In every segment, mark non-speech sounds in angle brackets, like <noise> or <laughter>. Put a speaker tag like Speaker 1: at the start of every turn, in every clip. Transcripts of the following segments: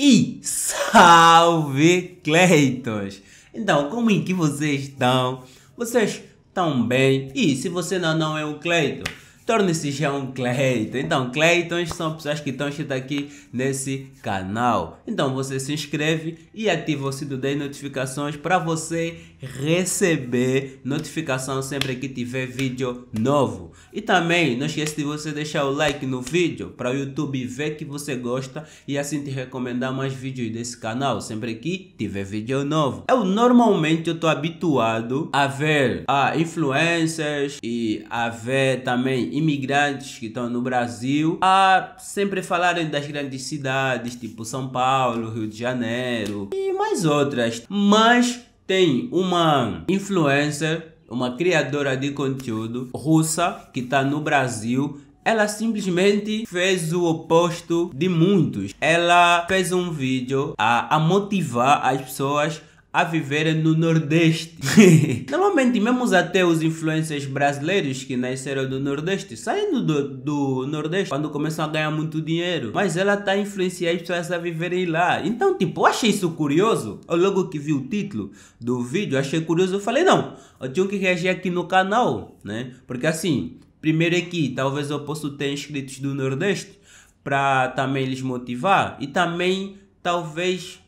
Speaker 1: E salve Cleitos. Então, como é que vocês estão? Vocês estão bem? E se você não, não é o Cleiton? torne-se já um Cleiton. Então, Cleitons são pessoas que estão escritas aqui nesse canal. Então, você se inscreve e ativa o sino das notificações para você receber notificação sempre que tiver vídeo novo. E também, não esqueça de você deixar o like no vídeo para o YouTube ver que você gosta e assim te recomendar mais vídeos desse canal sempre que tiver vídeo novo. Eu normalmente estou habituado a ver a ah, influencers e a ver também imigrantes que estão no Brasil a sempre falarem das grandes cidades, tipo São Paulo, Rio de Janeiro e mais outras. Mas tem uma influencer, uma criadora de conteúdo russa que está no Brasil ela simplesmente fez o oposto de muitos. Ela fez um vídeo a, a motivar as pessoas a viver no Nordeste. <laughs> Normalmente, mesmo até os influencers brasileiros que nasceram do Nordeste, saindo do, do Nordeste, quando começam a ganhar muito dinheiro. Mas ela tá influenciando as pessoas a viverem lá. Então, tipo, eu achei isso curioso. Eu logo que vi o título do vídeo, achei curioso. Eu falei, não, eu tinha que reagir aqui no canal, né? Porque assim, primeiro aqui, talvez eu possa ter inscritos do Nordeste para também lhes motivar e também talvez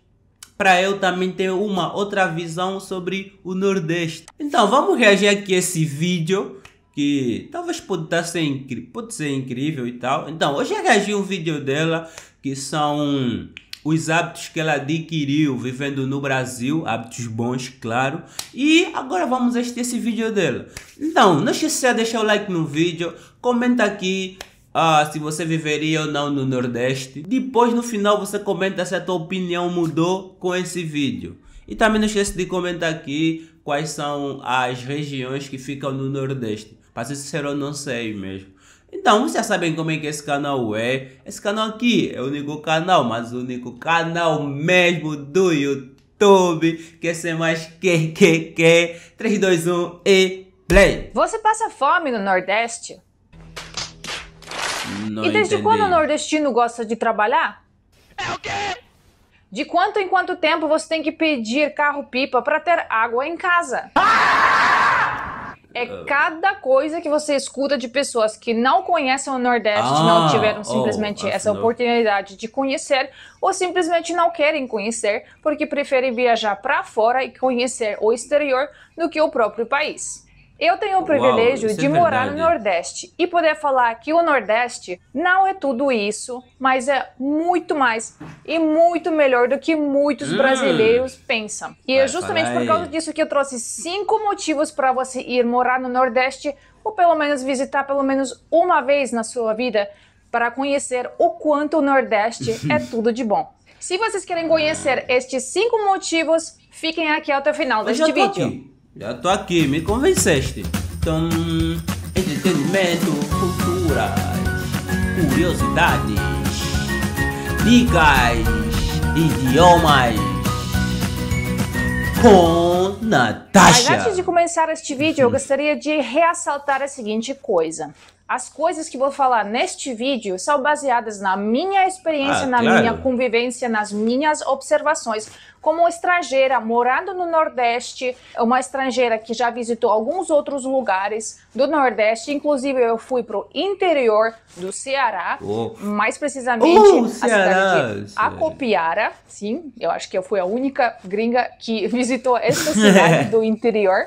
Speaker 1: para eu também ter uma outra visão sobre o Nordeste. Então vamos reagir aqui a esse vídeo que talvez pode, tá ser, pode ser incrível e tal. Então hoje eu reagi um vídeo dela que são os hábitos que ela adquiriu vivendo no Brasil, hábitos bons, claro. E agora vamos assistir esse vídeo dela. Então, não esqueça de deixar o like no vídeo, comenta aqui ah, se você viveria ou não no Nordeste. Depois no final você comenta se a tua opinião mudou com esse vídeo. E também não esqueça de comentar aqui quais são as regiões que ficam no Nordeste. Para ser sincero, eu não sei mesmo. Então, vocês já sabem como é que esse canal é. Esse canal aqui é o único canal, mas o único canal mesmo do YouTube. Quer é ser mais que, que, que. 3, 2, 1 e play.
Speaker 2: Você passa fome no Nordeste?
Speaker 1: Não e desde entendi. quando o
Speaker 2: nordestino gosta de trabalhar? É o quê? De quanto em quanto tempo você tem que pedir carro-pipa para ter água em casa? Ah! É cada coisa que você escuta de pessoas que não conhecem o Nordeste, ah, oh, não tiveram simplesmente oh, essa oportunidade de conhecer, ou simplesmente não querem conhecer, porque preferem viajar para fora e conhecer o exterior do que o próprio país. Eu tenho o privilégio Uau, é de é morar no Nordeste e poder falar que o Nordeste não é tudo isso, mas é muito mais e muito melhor do que muitos hum. brasileiros pensam. E é Vai é justamente por causa disso que eu trouxe cinco motivos para você ir morar no Nordeste ou pelo menos visitar pelo menos uma vez na sua vida para conhecer o quanto o Nordeste <laughs> é tudo de bom. Se vocês querem conhecer ah. estes cinco motivos, fiquem aqui até o final deste vídeo.
Speaker 1: Aqui. Já tô aqui, me convenceste. Então, entretenimento, culturas, curiosidades, ligas, idiomas. Com Natasha. Mas antes de
Speaker 2: começar este vídeo, eu gostaria de ressaltar a seguinte coisa as coisas que vou falar neste vídeo são baseadas na minha experiência, ah, na claro. minha convivência, nas minhas observações. Como estrangeira, morando no Nordeste, uma estrangeira que já visitou alguns outros lugares do Nordeste, inclusive eu fui para o interior do Ceará, oh. mais precisamente oh, a Ceará. cidade de Acopiara. Sim, eu acho que eu fui a única gringa que <laughs> visitou esta cidade <laughs> do interior.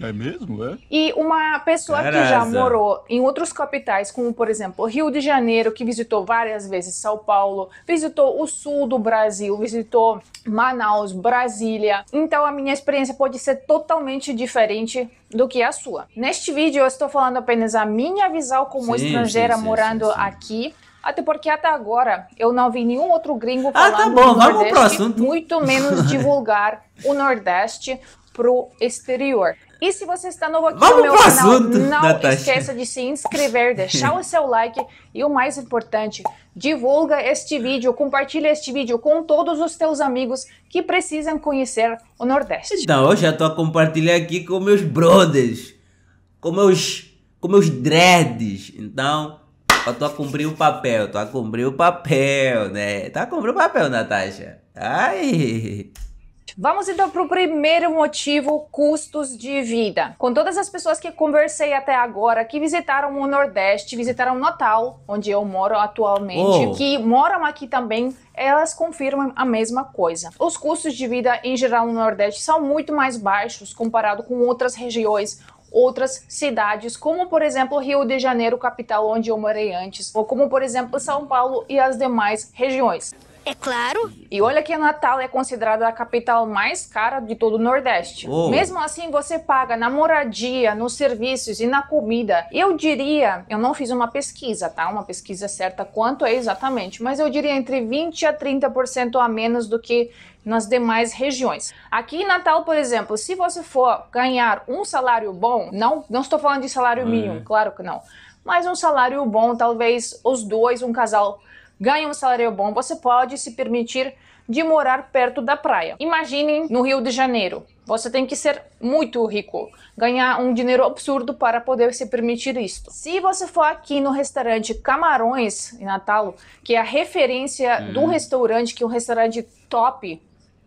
Speaker 2: É mesmo? É? E uma pessoa Caraca. que já morou em outros capitais, como por exemplo Rio de Janeiro, que visitou várias vezes São Paulo, visitou o sul do Brasil, visitou Manaus, Brasília. Então a minha experiência pode ser totalmente diferente do que a sua. Neste vídeo eu estou falando apenas a minha visão como sim, estrangeira sim, sim, morando aqui. Até porque até agora eu não vi nenhum outro gringo falando ah, tá bom, do Nordeste, muito menos divulgar <laughs> o Nordeste pro exterior. E se você está novo aqui Vamos no meu canal, assunto, não esqueça de se inscrever, deixar o seu like e o mais importante, divulga este vídeo, compartilha este vídeo com todos os teus amigos que precisam conhecer o Nordeste. Então, hoje eu
Speaker 1: já estou a compartilhar aqui com meus brothers, com meus, com meus dreads, então... Eu tô a cumprir o papel, tô a cumprir o papel, né? Tá a cumprir o papel, Natasha. Ai!
Speaker 2: Vamos então para o primeiro motivo: custos de vida. Com todas as pessoas que conversei até agora que visitaram o Nordeste, visitaram Natal, onde eu moro atualmente, oh. que moram aqui também, elas confirmam a mesma coisa. Os custos de vida em geral no Nordeste são muito mais baixos comparado com outras regiões outras cidades, como por exemplo Rio de Janeiro, capital onde eu morei antes, ou como por exemplo São Paulo e as demais regiões. É claro. E olha que Natal é considerada a capital mais cara de todo o Nordeste. Oh. Mesmo assim, você paga na moradia, nos serviços e na comida. Eu diria, eu não fiz uma pesquisa, tá? Uma pesquisa certa quanto é exatamente, mas eu diria entre 20 a 30% a menos do que nas demais regiões. Aqui em Natal, por exemplo, se você for ganhar um salário bom, não, não estou falando de salário hum. mínimo, claro que não, mas um salário bom, talvez os dois, um casal ganha um salário bom, você pode se permitir de morar perto da praia. Imaginem no Rio de Janeiro. Você tem que ser muito rico, ganhar um dinheiro absurdo para poder se permitir isto. Se você for aqui no restaurante Camarões em Natal, que é a referência uhum. do restaurante, que é um restaurante top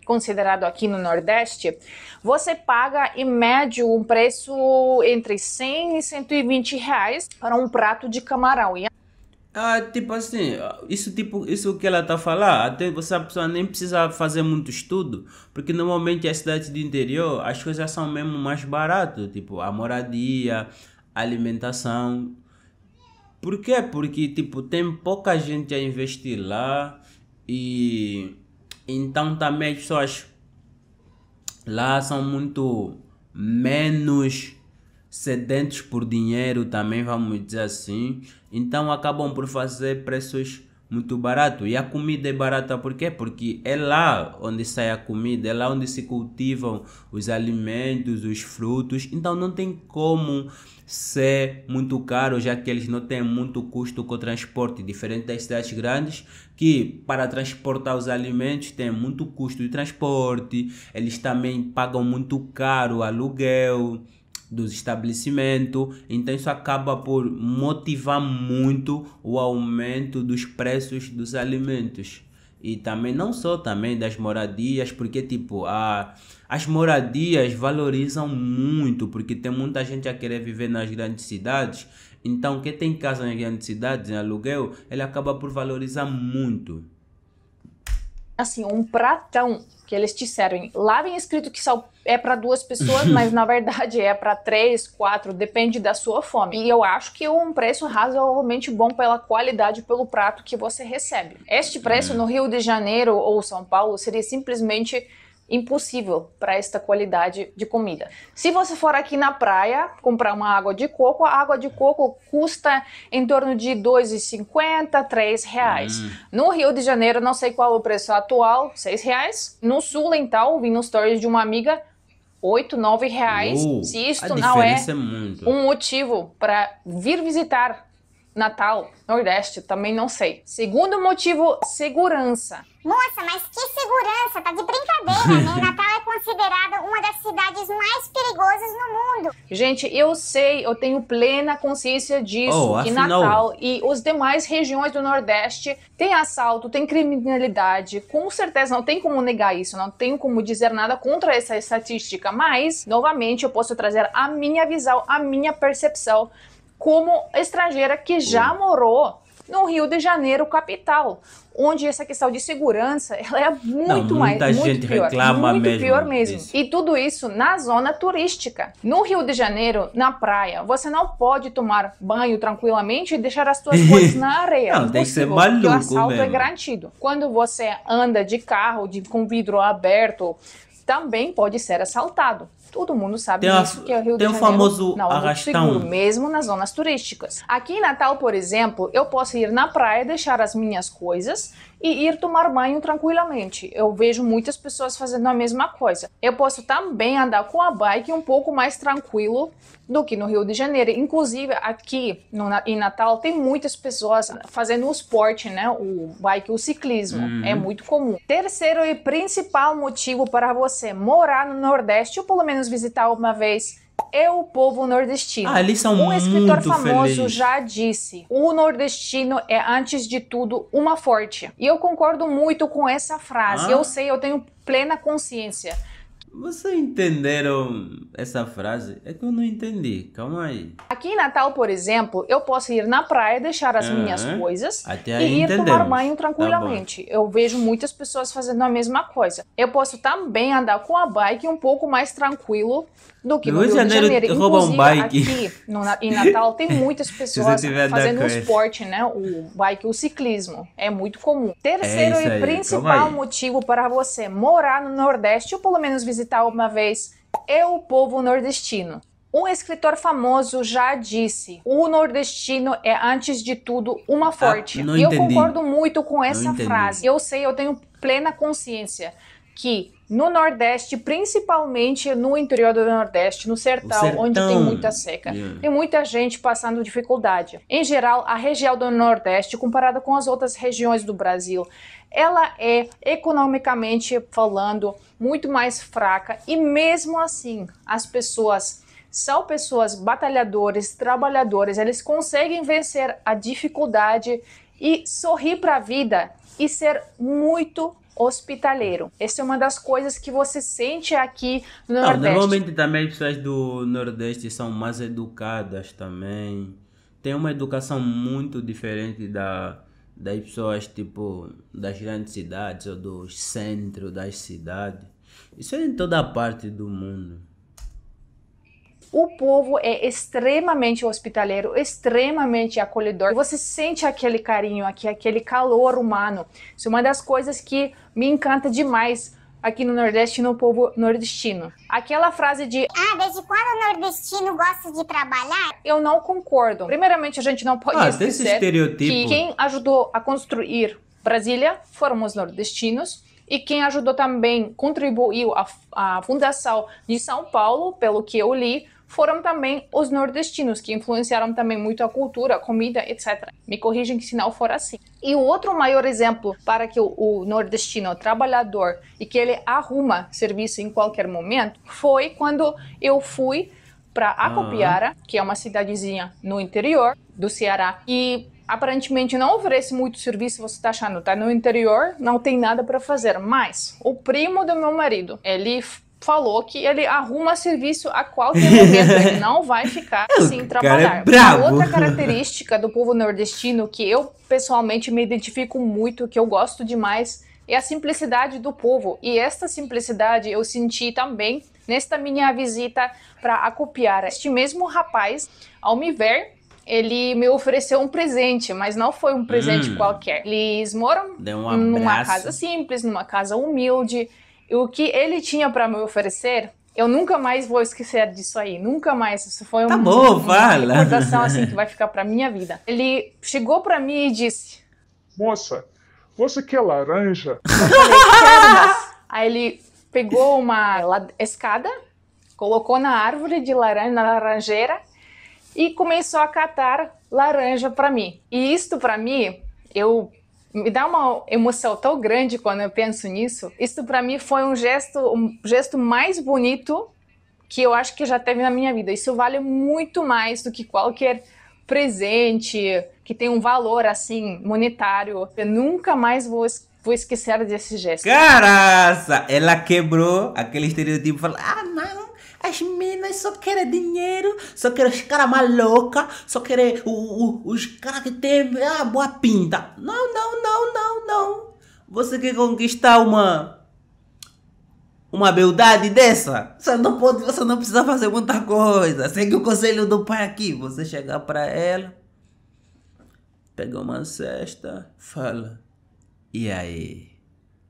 Speaker 2: considerado aqui no Nordeste, você paga em média um preço entre 100 e 120 reais para um prato de camarão. E
Speaker 1: ah, tipo assim, isso tipo, isso que ela tá falando, até você a pessoa nem precisa fazer muito estudo, porque normalmente a cidade do interior, as coisas são mesmo mais barato, tipo, a moradia, a alimentação. Por quê? Porque tipo, tem pouca gente a investir lá e então também as pessoas lá são muito menos sedentos por dinheiro, também vamos dizer assim, então acabam por fazer preços muito barato. E a comida é barata por quê? Porque é lá onde sai a comida, é lá onde se cultivam os alimentos, os frutos. Então não tem como ser muito caro, já que eles não têm muito custo com o transporte, diferente das cidades grandes, que para transportar os alimentos tem muito custo de transporte, eles também pagam muito caro aluguel dos estabelecimentos, então isso acaba por motivar muito o aumento dos preços dos alimentos e também não só também das moradias, porque tipo, a as moradias valorizam muito, porque tem muita gente a querer viver nas grandes cidades. Então, quem tem casa nas grandes cidades em aluguel, ele acaba por valorizar muito
Speaker 2: assim, um pratão que eles te servem. Lá vem escrito que só é para duas pessoas, <laughs> mas na verdade é para três, quatro, depende da sua fome. E eu acho que é um preço razoavelmente bom pela qualidade, pelo prato que você recebe. Este preço uhum. no Rio de Janeiro ou São Paulo seria simplesmente impossível para esta qualidade de comida. Se você for aqui na praia comprar uma água de coco, a água de coco custa em torno de 2,50, R$ reais. Hum. No Rio de Janeiro, não sei qual é o preço atual, R$ reais. No Sul, então, vi no stories de uma amiga, R$ 8,00, reais. Uh, se isto não é,
Speaker 1: é um
Speaker 2: motivo para vir visitar Natal, Nordeste, também não sei. Segundo motivo, segurança. Moça, mas que segurança, tá de brincadeira, né? <laughs> Natal é considerada uma das cidades mais perigosas no mundo. Gente, eu sei, eu tenho plena consciência disso, oh, que afinal... Natal e os demais regiões do Nordeste tem assalto, tem criminalidade, com certeza não tem como negar isso, não tenho como dizer nada contra essa estatística, mas, novamente, eu posso trazer a minha visão, a minha percepção como estrangeira que já morou no Rio de Janeiro, capital, onde essa questão de segurança ela é muito Não, mais, muita muito gente pior, reclama muito mesmo pior mesmo. Isso. E tudo isso na zona turística. No Rio de Janeiro, na praia, você não pode tomar banho tranquilamente e deixar as suas <laughs> coisas na areia. Não, tem que ser maluco o assalto é mesmo. é garantido. Quando você anda de carro, de, com vidro aberto, também pode ser assaltado. Todo mundo sabe tem disso, a, que é o Rio de Janeiro. Tem o famoso não, arrastão. Seguro, mesmo nas zonas turísticas. Aqui em Natal, por exemplo, eu posso ir na praia, deixar as minhas coisas e ir tomar banho tranquilamente. Eu vejo muitas pessoas fazendo a mesma coisa. Eu posso também andar com a bike um pouco mais tranquilo do que no Rio de Janeiro. Inclusive aqui no, em Natal tem muitas pessoas fazendo o esporte, né? O bike, o ciclismo. Uhum. É muito comum. Terceiro e principal motivo para você morar no Nordeste ou pelo menos visitar uma vez e o povo nordestino. Ah, eles são um escritor famoso feliz. já disse: o nordestino é antes de tudo uma forte. E eu concordo muito com essa frase. Ah. Eu sei, eu tenho plena consciência. Vocês
Speaker 1: entenderam essa frase? É que eu não entendi. Calma aí.
Speaker 2: Aqui em Natal, por exemplo, eu posso ir na praia, deixar as uhum. minhas coisas Até e ir entendemos. tomar banho tá tranquilamente. Tá eu vejo muitas pessoas fazendo a mesma coisa. Eu posso também andar com a bike um pouco mais tranquilo do que no, Rio, de Janeiro. Janeiro. Rouba um bike. Aqui no, em Natal tem <laughs> muitas pessoas fazendo o esporte, né? O bike, o ciclismo. É muito comum. Terceiro é e principal motivo para você morar no Nordeste ou pelo menos visitar uma vez é o povo nordestino. Um escritor famoso já disse: o nordestino é, antes de tudo, uma ah, forte. Ah, e eu concordo muito com essa frase. Eu sei, eu tenho plena consciência que no Nordeste, principalmente no interior do Nordeste, no sertão, sertão. onde tem muita seca. Yeah. Tem muita gente passando dificuldade. Em geral, a região do Nordeste, comparada com as outras regiões do Brasil, ela é economicamente falando muito mais fraca e mesmo assim, as pessoas são pessoas batalhadores, trabalhadores, eles conseguem vencer a dificuldade e sorrir para a vida e ser muito hospitaleiro. Essa é uma das coisas que você sente aqui no Não, Nordeste. Normalmente
Speaker 1: também as pessoas do Nordeste são mais educadas também. Tem uma educação muito diferente da das pessoas tipo das grandes cidades ou do centro das cidades. Isso é em toda parte do mundo
Speaker 2: o povo é extremamente hospitaleiro, extremamente acolhedor. Você sente aquele carinho aqui, aquele calor humano. Isso é uma das coisas que me encanta demais aqui no Nordeste no povo nordestino. Aquela frase de Ah, desde quando o nordestino gosta de trabalhar? Eu não concordo. Primeiramente, a gente não pode ah, esquecer que quem ajudou a construir Brasília foram os nordestinos e quem ajudou também, contribuiu à fundação de São Paulo, pelo que eu li, foram também os nordestinos, que influenciaram também muito a cultura, a comida, etc. Me que se não for assim. E o outro maior exemplo para que o, nordestino, o trabalhador, e que ele arruma serviço em qualquer momento, foi quando eu fui para Acopiara, uhum. que é uma cidadezinha no interior do Ceará, e aparentemente não oferece muito serviço, você está achando, tá no interior, não tem nada para fazer. Mas o primo do meu marido, ele falou que ele arruma serviço a qualquer momento, ele não vai ficar sem <laughs> assim, é trabalhar. É outra característica do povo nordestino que eu pessoalmente me identifico muito, que eu gosto demais, é a simplicidade do povo. E esta simplicidade eu senti também nesta minha visita para acopiar. Este mesmo rapaz, ao me ver, ele me ofereceu um presente, mas não foi um presente hum. qualquer. Eles moram um numa casa simples, numa casa humilde o que ele tinha para me oferecer, eu nunca mais vou esquecer disso aí, nunca mais. Isso foi tá um, uma recordação assim que <laughs> vai ficar para minha vida. Ele chegou para mim e disse: "Moça, você quer
Speaker 1: laranja?"
Speaker 2: <laughs> Falei, aí ele pegou uma escada, colocou na árvore de laranja, na laranjeira e começou a catar laranja para mim. E isto para mim, eu me dá uma emoção tão grande quando eu penso nisso. Isso para mim foi um gesto, um gesto mais bonito que eu acho que já teve na minha vida. Isso vale muito mais do que qualquer presente que tem um valor assim monetário. Eu nunca mais vou vou esquecer desse gesto.
Speaker 1: Caraca! Ela quebrou aquele estereotipo, falou: "Ah,
Speaker 2: não, as minas só
Speaker 1: querem dinheiro, só querem os caras maluca, só querem o, o, os caras que tem ah, boa pinta. Não, não, não, não, não. Você quer conquistar uma uma beldade dessa? Você não pode, você não precisa fazer muita coisa. Segue o conselho do pai aqui. Você chegar para ela, pega uma cesta, fala: "E aí?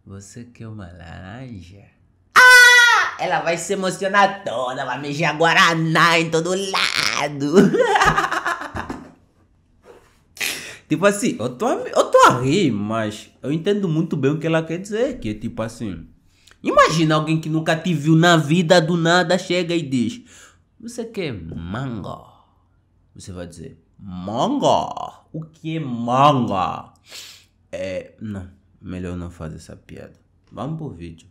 Speaker 1: Você quer uma laranja?" Ela vai se emocionar toda, vai mexer Guaraná em todo lado. <laughs> tipo assim, eu tô, eu tô a rir, mas eu entendo muito bem o que ela quer dizer. Que é tipo assim. Imagina alguém que nunca te viu na vida do nada chega e diz: Você quer manga? Você vai dizer: Manga? O que é manga? É. Não, melhor não fazer essa piada. Vamos pro vídeo.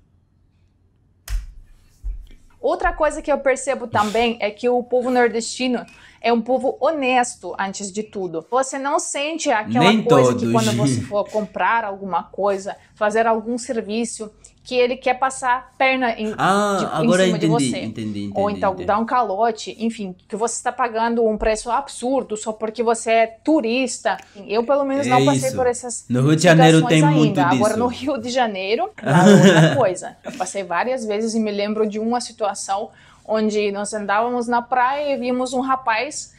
Speaker 2: Outra coisa que eu percebo também é que o povo nordestino é um povo honesto antes de tudo. Você não sente aquela Nem coisa todos. que quando você for comprar alguma coisa, fazer algum serviço, que ele quer passar perna em, ah, de, agora em cima entendi, de você. Entendi, entendi, Ou então entendi. dar um calote, enfim, que você está pagando um preço absurdo só porque você é turista. Eu, pelo menos, é não passei isso. por essas. No Rio de Janeiro tem ainda. muito disso. Agora, no Rio de Janeiro, é outra <laughs> coisa. Eu passei várias vezes e me lembro de uma situação onde nós andávamos na praia e vimos um rapaz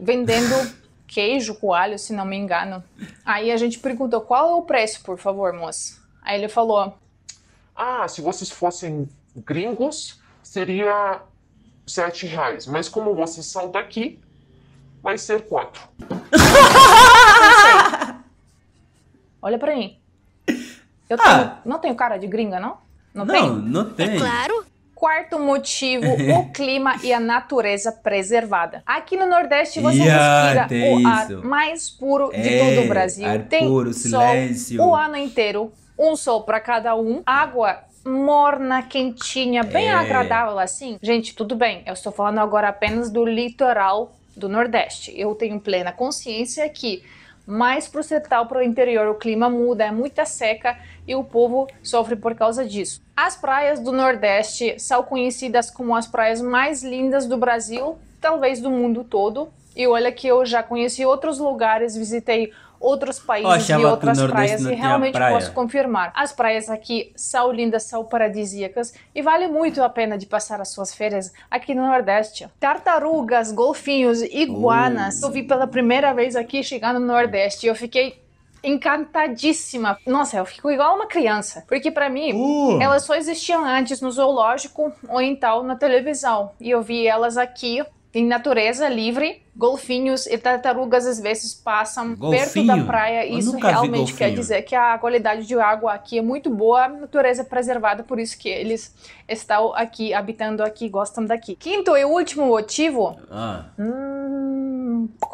Speaker 2: vendendo. <laughs> queijo, coalho, se não me engano. Aí a gente perguntou qual é o preço, por favor, moça. Aí ele falou: ah, se vocês fossem gringos, seria sete reais. Mas como vocês são daqui, vai ser 4. <laughs> Olha pra mim. Eu ah. não tenho cara de gringa, não? Não, não tem?
Speaker 1: Não tem. É claro.
Speaker 2: Quarto motivo, o <laughs> clima e a natureza preservada. Aqui no Nordeste você yeah, respira o isso. ar mais puro de é, todo o Brasil. Ar tem puro, silêncio. o ano inteiro, um sol para cada um, água morna, quentinha, bem é. agradável assim. Gente, tudo bem, eu estou falando agora apenas do litoral do Nordeste. Eu tenho plena consciência que mais para o setal, para o interior, o clima muda, é muita seca e o povo sofre por causa disso. As praias do Nordeste são conhecidas como as praias mais lindas do Brasil, talvez do mundo todo. E olha que eu já conheci outros lugares, visitei outros países e outras praias e realmente praia. posso confirmar. As praias aqui são lindas, são paradisíacas e vale muito a pena de passar as suas férias aqui no Nordeste. Tartarugas, golfinhos, iguanas. Uh. Eu vi pela primeira vez aqui chegando no Nordeste e eu fiquei encantadíssima. Nossa, eu fico igual uma criança. Porque para mim, uh. elas só existiam antes no zoológico ou então na televisão. E eu vi elas aqui tem natureza livre, golfinhos e tartarugas às vezes passam golfinho? perto da praia. Eu isso realmente quer dizer que a qualidade de água aqui é muito boa, a natureza é preservada, por isso que eles estão aqui, habitando aqui, gostam daqui. Quinto e último motivo: ah. hum, comida.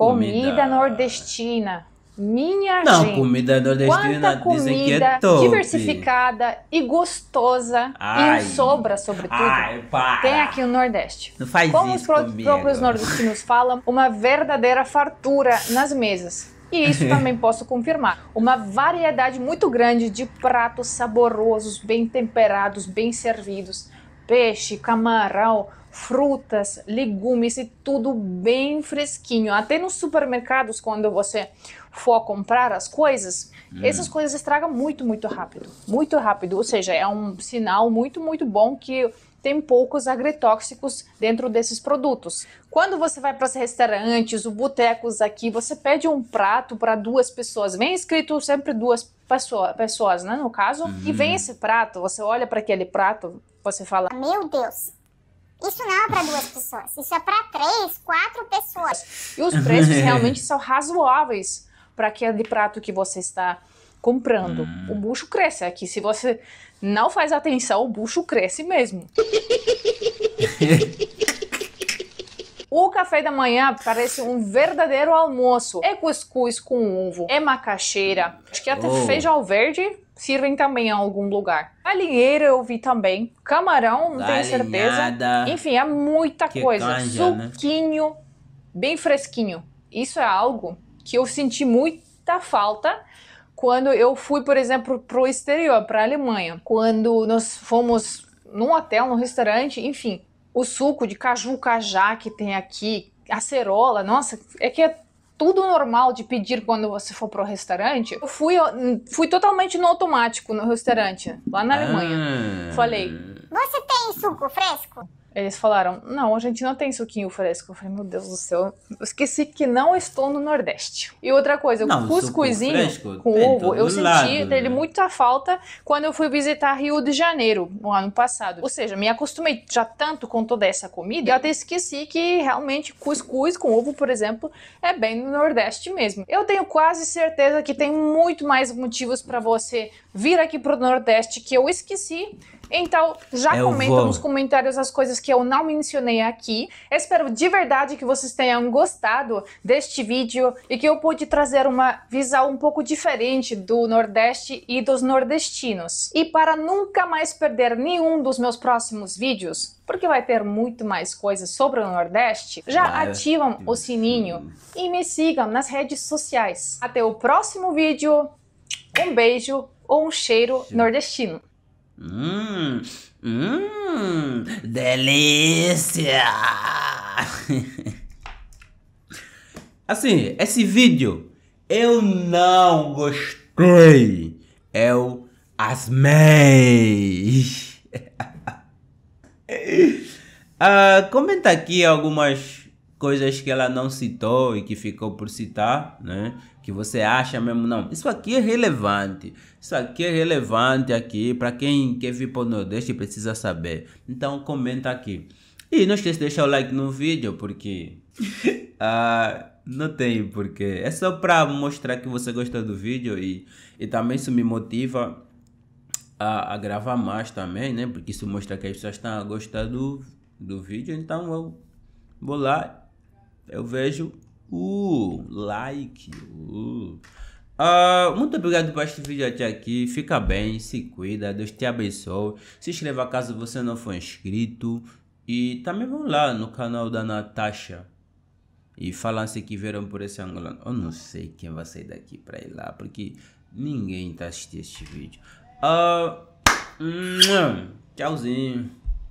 Speaker 2: comida nordestina. Minha não, gente. Não,
Speaker 1: comida nordestina dizem que é top. diversificada
Speaker 2: e gostosa ai, em sobra, sobretudo. Ai, para. Tem aqui o Nordeste.
Speaker 1: Não faz Como isso Como os próprios nordestinos
Speaker 2: falam, uma verdadeira fartura nas mesas. E isso <laughs> também posso confirmar. Uma variedade muito grande de pratos saborosos, bem temperados, bem servidos. Peixe, camarão, frutas, legumes e tudo bem fresquinho. Até nos supermercados, quando você for comprar as coisas, hum. essas coisas estragam muito, muito rápido. Muito rápido. Ou seja, é um sinal muito, muito bom que tem poucos agrotóxicos dentro desses produtos. Quando você vai para os restaurantes, os botecos aqui, você pede um prato para duas pessoas. Vem escrito sempre duas pessoa, pessoas, né, no caso. E vem uhum. esse prato, você olha para aquele prato, você fala: Meu Deus, isso não é para duas pessoas, isso é para três, quatro pessoas. E os preços <laughs> realmente são razoáveis para aquele prato que você está comprando. Hum. O bucho cresce aqui. É se você não faz atenção, o bucho cresce mesmo. <laughs> O café da manhã parece um verdadeiro almoço. É cuscuz com ovo, é macaxeira, acho que até oh. feijão verde sirvem também em algum lugar. Galinheiro eu vi também. Camarão, não tenho certeza. Enfim, é muita coisa. Canja, né? Suquinho, né? bem fresquinho. Isso é algo que eu senti muita falta quando eu fui, por exemplo, para o exterior, para Alemanha. Quando nós fomos num hotel, num restaurante, enfim, o suco de caju cajá que tem aqui, acerola, nossa, é que é tudo normal de pedir quando você for pro restaurante, eu fui, eu fui totalmente no automático no restaurante, lá na ah. Alemanha. Falei. Você tem suco fresco? Eles falaram: não, a gente não tem suquinho fresco. Eu falei: meu Deus do céu, eu esqueci que não estou no Nordeste. E outra coisa, não, o cuscuzinho com ovo, eu senti lado, dele né? muita falta quando eu fui visitar Rio de Janeiro no ano passado. Ou seja, me acostumei já tanto com toda essa comida, eu até esqueci que realmente cuscuz com ovo, por exemplo, é bem no Nordeste mesmo. Eu tenho quase certeza que tem muito mais motivos para você vir aqui pro Nordeste que eu esqueci então, já eu comenta vou. nos comentários as coisas que eu não mencionei aqui. Espero de verdade que vocês tenham gostado deste vídeo e que eu pude trazer uma visão um pouco diferente do Nordeste e dos nordestinos. E para nunca mais perder nenhum dos meus próximos vídeos, porque vai ter muito mais coisas sobre o Nordeste, já ativam o sininho e me sigam nas redes sociais. Até o próximo vídeo, um beijo ou um cheiro nordestino.
Speaker 1: Hum, hum, delícia! <laughs> assim, esse vídeo eu não gostei. Eu asmei. uh, <laughs> comenta aqui algumas coisas que ela não citou e que ficou por citar, né? que você acha mesmo, não, isso aqui é relevante, isso aqui é relevante aqui, para quem quer vir para o Nordeste precisa saber. Então comenta aqui. E não esqueça de deixar o like no vídeo, porque uh, <laughs> não tem porquê. É só para mostrar que você gostou do vídeo e, e também isso me motiva a, a gravar mais também, né? Porque isso mostra que as pessoas estão a gostar do, do vídeo, então eu vou lá, eu vejo Uh, like. Uh. Uh, muito obrigado por este vídeo até aqui. Fica bem, se cuida, Deus te abençoe. Se inscreva caso você não for inscrito. E também vão lá no canal da Natasha. E falam-se que viram por esse angolano. Eu não sei quem vai sair daqui para ir lá, porque ninguém tá assistindo este vídeo. Uh, tchauzinho.